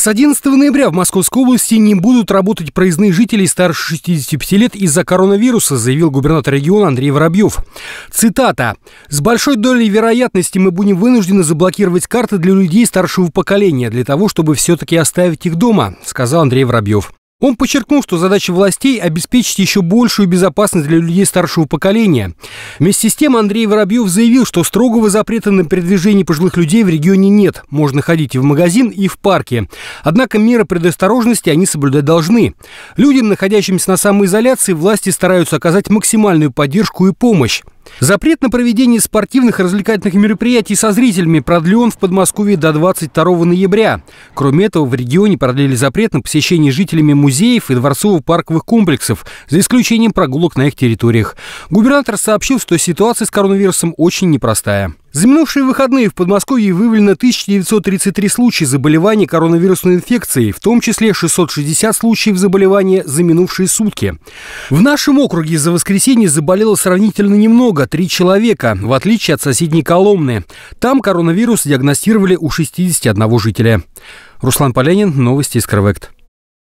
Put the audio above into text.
С 11 ноября в Московской области не будут работать проездные жители старше 65 лет из-за коронавируса, заявил губернатор региона Андрей Воробьев. Цитата. «С большой долей вероятности мы будем вынуждены заблокировать карты для людей старшего поколения, для того, чтобы все-таки оставить их дома», сказал Андрей Воробьев. Он подчеркнул, что задача властей – обеспечить еще большую безопасность для людей старшего поколения. Вместе с тем Андрей Воробьев заявил, что строгого запрета на передвижение пожилых людей в регионе нет. Можно ходить и в магазин, и в парке. Однако меры предосторожности они соблюдать должны. Людям, находящимся на самоизоляции, власти стараются оказать максимальную поддержку и помощь. Запрет на проведение спортивных и развлекательных мероприятий со зрителями продлен в Подмосковье до 22 ноября. Кроме этого, в регионе продлили запрет на посещение жителями музеев и дворцово-парковых комплексов, за исключением прогулок на их территориях. Губернатор сообщил, что ситуация с коронавирусом очень непростая. За минувшие выходные в Подмосковье выявлено 1933 случая заболевания коронавирусной инфекцией, в том числе 660 случаев заболевания за минувшие сутки. В нашем округе за воскресенье заболело сравнительно немного – 3 человека, в отличие от соседней Коломны. Там коронавирус диагностировали у 61 жителя. Руслан Полянин, новости из Кровект.